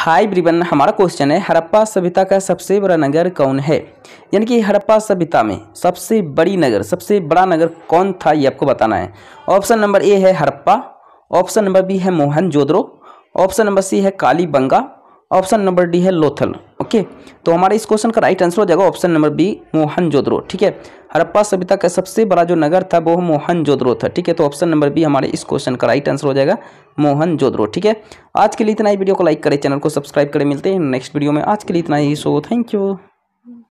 high ब्रिबन हमारा question है हड़प्पा सभ्यता का सबसे बड़ा नगर कौन है यानी कि हड़प्पा सभ्यता में सबसे बड़ी नगर सबसे बड़ा नगर कौन था ये आपको बताना है ऑप्शन नंबर ए है हड़प्पा ऑप्शन नंबर बी है मोहन जोदड़ो ऑप्शन नंबर सी है Kalibangan option number D है लोथल ओके तो हमारे इस क्वेश्चन का राइट आंसर हो जाएगा option number B Mohenjo Daro ठीक है हड़प्पा सभ्यता का सबसे बड़ा जो नगर था वो मोहन था ठीक है तो ऑप्शन नंबर बी हमारे इस क्वेश्चन का राइट आंसर हो जाएगा मोहन जोधरो ठीक है आज के लिए इतना ही वीडियो को लाइक करें चैनल को सब्सक्राइब करें मिलते हैं नेक्स्ट वीडियो में आज के लिए इतना ही सो थैंक यू